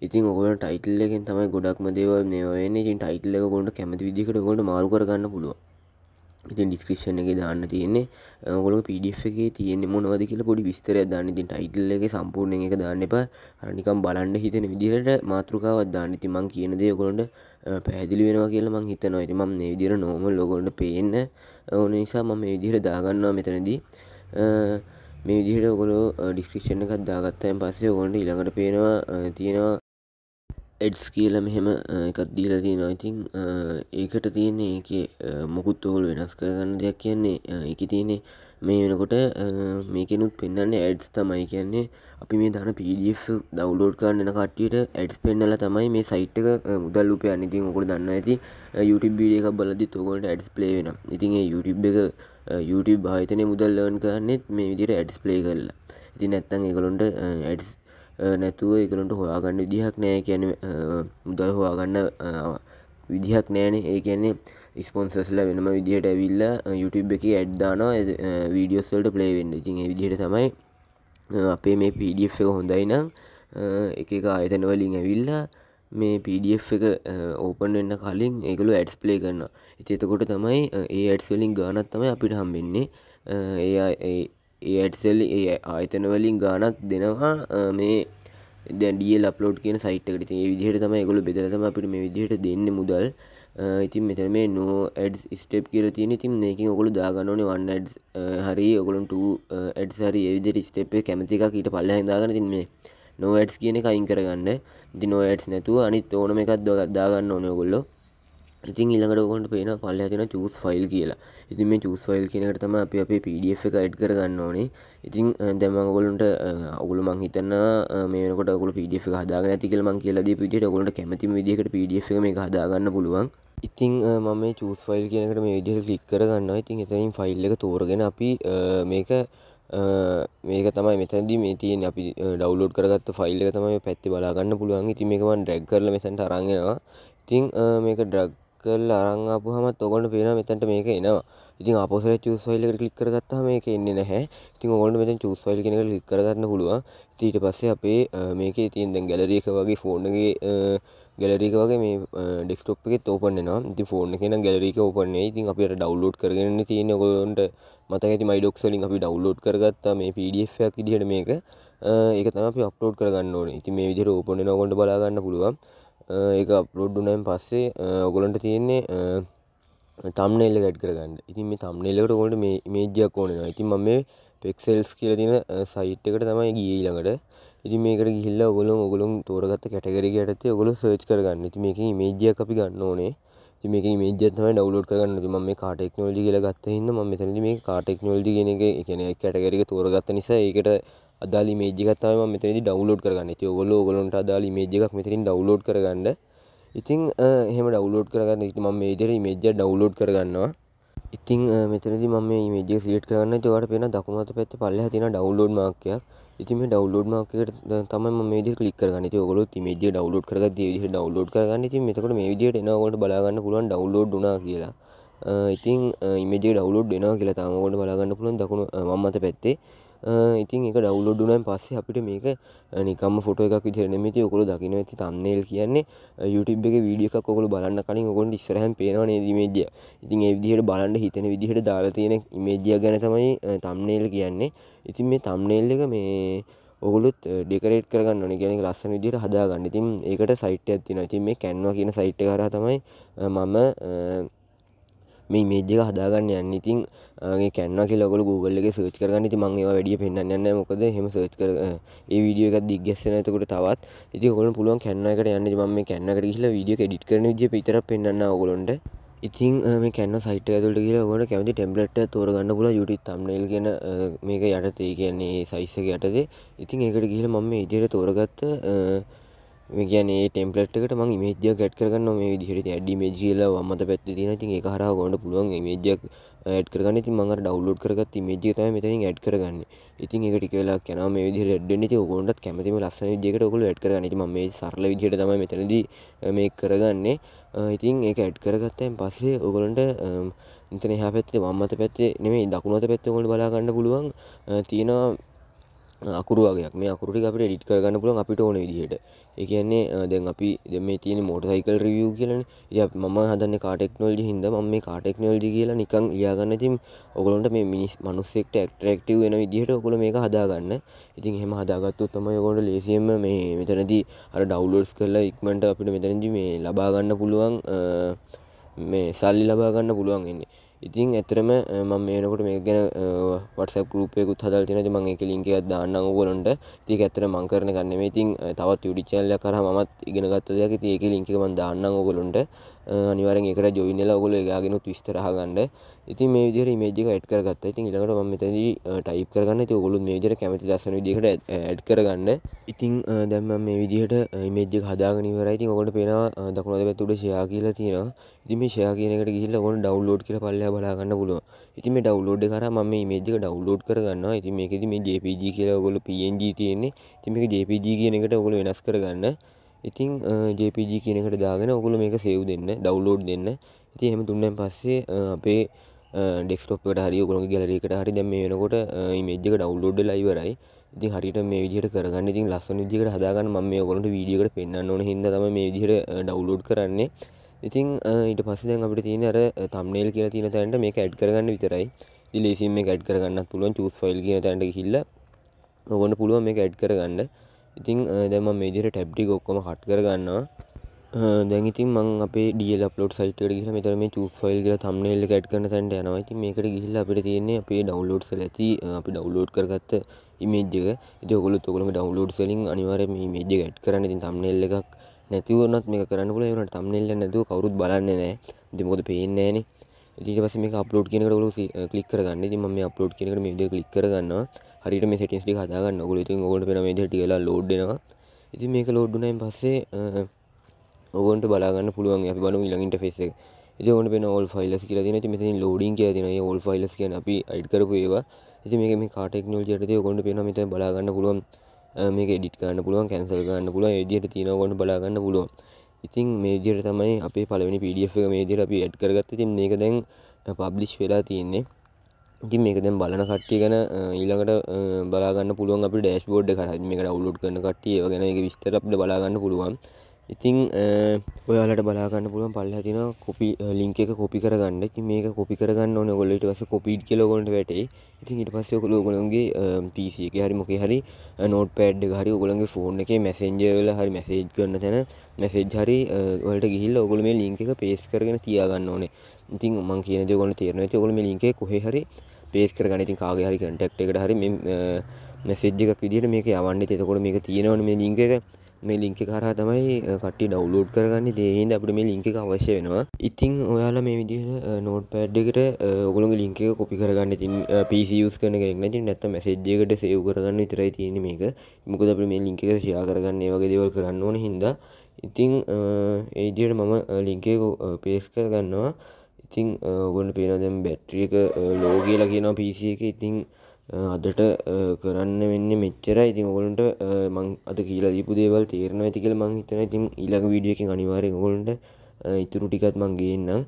S2: ඉතින් ඔකොල ටයිටල් එකෙන් තමයි ගොඩක්ම දේවල් මේ වෙන්නේ ඉතින් ටයිටල් එක ගොඩ කැමති විදිකට ගොඩ මාරු කරගන්න පුළුවන් ඉතින් ඩිස්ක්‍රපෂන එක දාන්න තියන්නේ ඔගොල පිඩික් එක තියෙන මොනවද කියල පොඩි විස්තර දාන්න ඉතින් ටයිටල් එක සම්පූර්ණ එක දාන්න එපා අරනිකම් බලන්න හිතන විදිහට මාතෘකාවත් දාන්න ඉති මං කියනද ඔකොළොන්ට පැදිලි වෙනවා කියලා මං හිතනවා ඇති මම මේ විදිර නෝමල් ලොකොලට පේන්න ඕන නිසා මම මේ විදිහට දාගන්නවා මෙතනදී මේ විදිහට ඔකොලෝ ඩිස්ක්‍රපෂණ එකත් දාගත්තයන් පස්සේ ඔකොන්ට ඉළඟට පේනවා තියෙනවා එඩ්ස් කියල මෙහෙම එකත් දීලා තියෙන ඉතිං ඒකට තියන්නේ එක මොකුත් ඔවුල් වෙනස් කරගන්න දෙයක් කියන්නේ එක තියනෙ මේ වෙනකොට මේකනුත් පෙන්න්නේ ඇඩ්ස් තමයි කියන්නේ අපි මේ දන පිඩF දවලෝඩ් කරන්න කට්ටියට ඇඩ්ස් පෙන්නල තමයි මේ සයිට් එක මුදල් උපය අනිතින් ඔකොට දන්න ඇති යුටබ එක බලදි තෝකොට ඇඩස් පලේ වෙන ඉතින් යුටබ් එක YouTube භාහිතනය මුදල් ලර්න් කරන්නෙත් මේ විදිර ඇඩස් පලේ කරලා ඉතින් ඇත්තන් එකලොන්ට ඇඩස් නැතුව එකනට හොයාගන්න විදිහක් නෑ කියන මුදල් හොයාගන්න විදිහක් නෑනේ ඒ කියන්නේ ස්පොන්සස්ල වෙනම විදිහට ඇවිල්ල YouTube එක ඇඩ්දානවා වීඩියෝස්සල්ට පලේවෙන්න ඉතින් විදිහට තමයි අපේ මේ පඩF එක හොඳයි නම් එක ආයතනවලින් ඇවිල්ලා මේ පඩF එක ඕපන් වෙන්න කලින් එකළු ඇඩස් ප්ලේ කරන්න එතකොට තමයි ඒ ඇඩ්ස්වලින් ගානත් තමයි අපිට හම්බෙන්නේ ඒ ඒ ඇටසෙල් ඒ ආයතනවලින් ගානක් දෙනවා මේ දැඩිය ලප්ලෝඩ් කියන සයිට්කට ඒ විදිහට තම ගොල බෙදරතම අපිට මේ විදිහට දෙන්න මුදල් ඉතින් මෙතන මේ නෝ ඇඩස් ස්ටප් කියල තියෙන ඉතින් මේකින් ඔගොලු දාගන්නන වන්න ඇඩ් හරි ඔගොලන්ට ඇඩ් හරි එවිදිට ස්ටප්ේ කැමති එකක් ඊට පල්ල හදාගන තින් මේ නෝ ඇඩ්ස් කියන එක අයින් කරගන්න දි නෝ ඇඩ්ස් නැතුව අනිත් ඕනම එකත් දාගන්න ඕනයගොල්ලෝ ඉතින් ඉළඟට ඔකොන්ට පේන පල්ල තින චස් ෆයිල් කියලා ඉතින් මේ චස් ෆයිල් කියනකට තම අප අපේ පඩF එක අයිඩ් කරගන්න ඕනේ ඉතින් දැමගොලුන්ට අවුල මං හිතන්න මේකට ගොල පඩF හදාග ඇතිකල මං කියලද පිට ගොලට කැමති විදිකට පඩF මේ හදාගන්න පුළුවන් ඉතිං මම චස් ෆයිල් කියනකට මේ විදිහට ලික් කරගන්න ඉතින් එතනින් ෆයිල් එක තෝරගෙන අපි මේක මේක තමයි මෙතැදි මේ තියෙන් අපි ඩවලෝඩ් කරගත් ෆයිල් එක තමයි පැත්ති බලාගන්න පුළුවන් ඉතින් මේකවන් ඩැක් කරල මෙසන්ට අරන්ගෙනවා ඉතිං මේක ඩ්‍රක් කරලා අරංආපුහමත් ඔගොන්න පේන මෙතැට මේක එනවා ඉතින් අපසර චස්වයිල්ල කලික් කරගත්තා මේක එන්න නැහැ ඉතින් ඔොන්ට මෙත චස්වයිල් කෙන ලික් කරගන්න පුළුව තීට පස්සේ අපේ මේක ඉතින් දැන් ගැලරියක වගේ ෆෝන්ගේ ගැලරික වගේ මේ ඩෙක්ස්ටොප් එකෙත් ඕපන්නවා ති ෆෝර්න කියෙන ගැලරික ඕපන්නේ ඉතින් අපිට ඩව්ලෝඩ් කරගෙන තියෙන ගොලොන්ට මතක ඇති මයිඩොක්සලින් අපි ඩව්ලෝඩ් කරගත්තා මේ පිඩක් ඉදිහට මේක ඒක තම අපි අප්ලෝඩ් කරගන්න ඕන ඉති මේ විදිර ඕපන නොකොට බලාගන්න පුළුවන් එක අප්ලෝඩ්ඩුනයිම් පස්සේ ඔගොලන්ට තියෙන්නේ තම්නෙල්ල ගැට් කරගන්න ඉතින් මේ තම්නෙල්ලකට ඔොලට මේ මේජයක් ඕන ඉතින් ම මේ පෙක්සෙල්ස් කියල තින සයිට් එකට තමයි ගියීළඟට ඉති මේකට ගිල්ල ඔගොල ඔගොලුම් තෝරගත්ත කැටගරි ඇතේ ඔගොල සර්ච් කරගන්න ති මේක මේජිය අපි ගන්න ඕනේ ති මේක මේජතම ඩවලෝඩ් කරන්න ම මේ කාටෙක්නෝජි කියල ගත්ත හින්න ම මෙතැනදි මේ කාටෙක්නෝල්ජි ගෙන එක කැටගරික තෝරගත්ත නිසා ඒකට අදාල මේජ කතාව මෙතනදි ඩවලෝඩ් කරගන්න ති ඔගොල ගොලොන්ට අදාල මේජ එකක් මෙතරින් ඩවලෝඩ් කරගන්න ඉතිං එහෙම ඩවලෝඩ් කරගන්න ඉති ම මේජර මේජ ඩවලෝඩ් කරගන්නවා ඉතිං මෙතරදි මම මේජ සිට කරන්න තවට පෙන දකුමත පැත්ත පල්ල තින ඩවලෝඩ් මාක්කයක් ඉතිම ඩවලෝඩ් මාකට තම මේජ කලික් කරගන්න ඔගොල මේජ ඩවලෝඩ් කරග දේ ඩවලෝඩ් කරගන්න ති මෙතකට මේජයට එනකොට බලාගන්න පුලන් ඩවලෝඩ් නා කියලා ඉතිං ඉමජ ඩවලෝඩ් එනා කියලා තාමකොට බලාගන්න පුළන් දකුණු මත පැත්තේ ඉතින් එක ඩව්ලොඩ්ඩුනන් පස්සේ අපිට මේක නිකම ෆොට එකක් විදිරනෙමති ඔකුළු දකින ඇති තන්නේෙල් කියන්නේ යුටබ් එක වීඩියක් ඔකොළු බලන්න කලින් ඔකොට ඉස්සරහම් පේනවා නේදීමේජිය ඉතින් එවිදිහට බලන්න හිතන විදිහට දාලා තියෙන ඉමේජිය ගැන තමයි තම්නේල් කියන්නේ ඉතින් මේ තම්නේල් එක මේ ඔගුලුත් ඩෙකරේට් කරගන්න ඕන කියන ලස්සන විදිට හදාගන්න ඉතින් ඒකට සයිට් ඇතින ඉතින් මේ කැන්වා කියන සයිට් කර තමයි මම මේ මේජ්ජක හදාගන්න යන්න ඉතින් කැන්න කියලකල Google එක සර්ච් කරගන්න ති මංඒවා වැඩිය පෙන්න්නන්න මොකද හෙම සර්ච් කර ඒ වීඩිය එකක් දිගස්සන ඇතකට තවත් ඉති ගොල පුළුවන් කැන්න එකට යන්න ම කැන්නකට කියලා වීඩිය ෙඩිට කරන ජ පිතර පෙන්න්න ඔගොලොන්ට ඉතින් මේ කැන්න සයිට ඇතුලට කියලා ඔට කැමති ටෙම්පලට් තෝරගන්න පුල යුටි තම්නල් ගෙන මේක යටතේ කියන්නේ සයිස්සක යටතේ ඉතින් ඒකට ගිහිල මම ඉදිර තෝරගත්ත මේ කියන්නේ ටෙම්පලට් එකට මං ඉමේජ්ජයක් ගැට් කරගන්න මේ විදිහට ඇඩි මේජ් කියලා වම්මත පැත්තේ තියෙන ඉතින් ඒක හරහා ගොන්න පුළුවන් ඉමේජ්ජයක් ඇඩ් කරගන්න ඉතින් මඟ ඩවලෝඩ් කරගත් මේජ තම මෙතනින් ඇඩ් කරගන්න ඉතින් එක ටිකවෙලා කැන මේ විදි ෙඩ්ඩනති ඔකොන්ටත් කැමතිම ලස්සන විදිකට ඔකුල ඇඩ් කරගන්න ම මේ සරල විදිට තම මෙතනදී මේ කරගන්නේ ඉතින් ඒක ඇඩ් කරගත්තයෙන් පස්සේ ඔගොලන්ට ඉතන හ පැත්තේ මම්මත පැත්තේ නෙමේ දකුණත පැත්තකොට බලාගන්න පුළුවන් තියෙනවා අකුරු වගේයක් මේ අකුරට අපිට එඩිට් කරගන්න පුළුවන් අපිට ඕන විදිහට ඒ කියන්නේ දැන් අපි මේ තියෙන මෝටරසයිකල් රිවියු කියලානේ ඉතින් මම හදන්නේ කාර් ටෙක්නොලොජි හින්දා මම මේ කාර් ටෙක්නොලොජි කියලා නිකන් ලියාගන්න ඉතින් ඔයගොල්ලන්ට මේ මිනිස් මිනිස්සෙක්ට ඇට්‍රැක්ටිව් වෙන විදිහට ඔයගොල්ලෝ මේක හදාගන්න ඉතින් එහෙම හදාගත්තොත් තමයි ඔයගොල්ලෝ ලේසියෙන්ම මේ මෙතනදී අර ඩවුන්ලෝඩ්ස් කරලා ඉක්මනට අපිට මෙතනදී මේ ලබා ගන්න පුළුවන් මේ සල්ලි ලබා ගන්න පුළුවන් වෙන්නේ ඉතින් ඇතරම මම මේනකොට මේ ගැන වටසප ගරුපයකුත් හදල් තින මගේ ලින්කත් දාන්න ගොලොන්ට තික ඇතර මංකරන ගන්නෙම ඉතින් තවත් යුඩිචල්ල කර මත් ඉගෙනගත්ත දෙයක් තියක ලින්කික මන් දාන්න ගොලොන්ට අනිවරෙන් එකට ජොයිනල ඔගොල එයාගෙනුත් විස්තරහගන්න ඉති මේ විදිර මේජික ඇඩ් කරගත්ත ඉතින් ඉලකට ම මෙතදි ටයිප් කරගන්න ති ඔගොලු මේජර කැමති දස්සන දිකට ඇඩ් කරගන්න ඉතිං දැම්ම මේ විදිහට මේජික හදාගනිවරයිති ඔකොට පෙනවා දකුණද පැතුට ෂයා කියලා තියෙනවා ඉතිම ෂයා කියනකට ගිල්ල ගොන් ඩව්ලෝඩ් කියල පල්ල බලාගන්න පුළුව ඉතිම ඩව්ලෝඩ් කර ම මේජික ඩව්ලෝඩ් කරගන්න ඉති මේකෙති මේ ජපG කියලා ඔගොල පG තියෙන්නේ තිමක ජපG කියනකට ඔගොල වෙනස් කරගන්න ඉතිං ජපG කියනකට දාගෙන ඔකුල මේක සේව් දෙන්න ඩව්ලෝඩ් දෙන්න ඉති හෙම තුන්නන් පස්සේ අපේ ඩෙක්ස්ටොප් හරි ගුණ ගැලරකට හරි දැම වෙනකොට මේජක ඩව්ලෝඩ් ලයිවරයි ඉතින් හරිට මේ විදිහට කරගන්න ඉතින් ලස්සන විදිහට හදාගන්න මම මේ ඔයගොල්ලන්ට වීඩියෝකට පෙන්වන්න ඕන හින්දා තමයි මේ විදිහට ඩවුන්ලෝඩ් කරන්නේ. ඉතින් ඊට පස්සේ දැන් අපිට තියෙන්නේ අර thumbnail කියලා තියෙන තැනට මේක ඇඩ් කරගන්න විතරයි. ඉතින් ලේසියෙන් මේක ඇඩ් කරගන්නත් පුළුවන් choose file කියන තැනට ගිහිල්ලා ඔයගොල්ලන්ට පුළුවන් මේක ඇඩ් කරගන්න. ඉතින් දැම මේදිර ටැබ්ටි ඔක්කොම කට් කරගන්නවා දැගිතින් මං අප ඩියල පලොට් සයිට ගහ මෙතරම චුෆයිල් ගල තම්නෙල්ල කට් කරන තැන්ට යනවා ඉති මේකට ගිහිල්ල අපට තියන්නේ අපේ ඩවලෝඩ් ඇති අපි ඩවලෝඩ් කරගත්ත ඉමේජ්ජක ඉතකොලු තොකළම ඩවලෝඩ් සලින් අනිවාරම මේජ ගට් කරන ඉතින් තම්නෙල්ල එකක් නැතිවනත් මේ කරන්නපුල වනට තම්නෙල්ල නැතුව කවරුත් බලන්න නෑ දෙමොද පේන්නේන ඉට පස මේ අපපලෝඩ් කියනකරලු කලික් කරගන්න ම අපපලෝඩ් කියනකට මේද කලික් කරගන්නවා හරිට මේ සටිස්ටි හදාගන්න ඔගුල ඉතින් ඔගොට පෙන මේට කියලා ලෝඩ්ඩෙනවා ඉති මේක ලෝඩ්ඩුනයින් පස්සේ ඔගොන්ට බලාගන්න පුළුවන් අපි බලු ඉළඟින්ට ෆෙස්ස ඉති ඔන්න පෙන ඔල් ෆයිල්ලස් කියලා තින ති මෙතින් ලෝඩින් කිය තින ඔල් ෆයිල්ලස් කියන අපි අයිඩ් කරපු ඒවා ඉති මේක මේ කාටෙක්නෝජයට ඔගොන්ට පෙන මෙත බලාගන්න පුළුවන් මේක ඩිට් කරන්න පුළුවන් කැන්සල් ගන්න පුළුවන් ඒදියට තිනවගොට බලාගන්න පුළුවන් ඉතින් මේජයට තමයි අපේ පලවෙනි පිඩිය එක මේජයට අපි ඇඩ් කරගත්ත තින් මේක දැන් පබ්ලිෂ් වෙලා තියෙන්නේ ඉතින් මේක දැන් බලන කට්ටිය ගැන ඊළඟට බලාගන්න පුළුවන් අපි ඩෑෂ්බෝඩ් එකට මේක ඩවුන්ලෝඩ් කරන කට්ටිය ඒව ගැන ඒක විස්තර අපිට බලාගන්න පුළුවන් ඉතින් ඔයාලට බලාගන්න පුළුවන් පල්ල හතින කොපි ලිංක එක කොපි කරගන්න ඉතින් මේක කොපි කරගන්න ඕන ඔයගොල්ලෝ ඊට පස්සේ කොපීඩ් කියලා ඔයගොල්ලන්ට වැටේ ඉතින් ඊට පස්සේ ඔයගොල්ලෝ ඔයගොල්ලන්ගේ PC එකේ හරි මොකේ හරි නෝට්පෑඩ් එක හරි ඔයගොල්ලන්ගේ ෆෝන් එකේ මැසෙන්ජර් වල හරි මැසේජ් කරන තැන මැසේජ් හරි ඔයාලට ගිහිල්ලා ඔයගොල්ලෝ මේ ලින්ක් එක පේස්ට් කරගෙන තියාගන්න ඕනේ ඉතින් මං කියන දේ ඔයගොල්ලෝ තේරෙනවා. ඉතින් ඔයගොල්ලෝ මේ link එක කොහේ හරි paste කරගන්න. ඉතින් කාගේ හරි contact එකට හරි මේ message එකක් විදිහට මේක යවන්න. ඉතින් එතකොට මේක තියෙනවනේ මේ link එක. මේ ලිංක කරා තමයි කට්ටි ඩව්ලෝඩ් කරගන්න දේහින්ද අපිට මේ ලිංක එක අවශ්‍ය වෙනවා ඉතිං ඔයාලා මේ විදිහට නෝට් පැඩ්ඩකට ඔගොළො ලිංක එක කොපි කරගන්න ඉතින් පිසිස් කරන කෙනෙක් නැති නැත්ත මැසෙජ්ජයකට සේව් කරගන්න විතරයි තියෙන මේක මොකද අප මේ ලිංක එක ෂයා කරගන්න ඒ වගේ දේවල් කරන්න ඕන හින්දා ඉතිං ඒදියට මම ලිංකේ පේස් කරගන්නවා ඉතිං ගොඩ පේනදැම් බැට්‍රිය එක ලෝ කියලා කියනවා පිසි එක ඉතිං අදට කරන්න වෙන්න මෙච්චර ඉතින් ඔගොලන්ට මං අද කියලා දීපු දේවල් තේරන ඇතිකල මං හිතන ඉතින් ඉලඟ විඩියකින් අනිවාරය ගොලන්ට ඉතුරු ටිකත් මං ගේන්නම්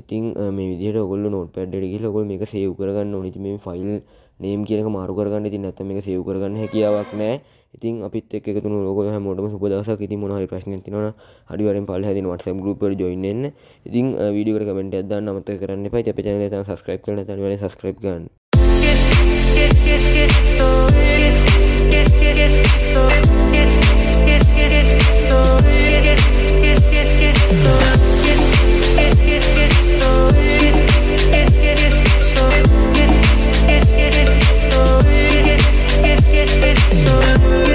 S2: ඉතින් මේ විදිට ඔගොල්ල නොට පැඩ්ඩට කියලා ගොල් මේ සේව් කරගන්න නොනිති මේ ෆයිල් නේම් කියනක මාරු කරගන්න ඉතින් නැත මේ සේව් කරගන්න හැකියාවක් නෑ ඉතින් අපිත් එක්ක එකතු වෙන ඕගොල්ලෝ හැමෝටම සුබ දවසක්. ඉතින් මොනවා හරි ප්‍රශ්නයක් තියෙනවා නම් අනිවාර්යෙන් පහළ හැදෙන WhatsApp group එකට join වෙන්න. ඉතින් වීඩියෝ එකට කමෙන්ට් එකක් දාන්න අමතක කරන්න එපා. ඉතින් අපේ channel එක තව subscribe කරලා නැත්නම් අනිවාර්යෙන් subscribe කරන්න. Oh so